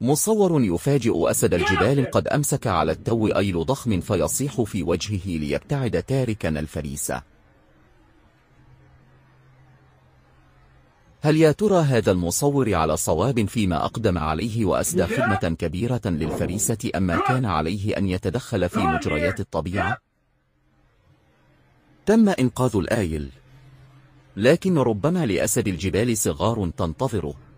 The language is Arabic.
مصور يفاجئ أسد الجبال قد أمسك على التو أيل ضخم فيصيح في وجهه ليبتعد تاركا الفريسة هل يا ترى هذا المصور على صواب فيما أقدم عليه وأسدى خدمة كبيرة للفريسة أما كان عليه أن يتدخل في مجريات الطبيعة؟ تم إنقاذ الآيل لكن ربما لأسد الجبال صغار تنتظره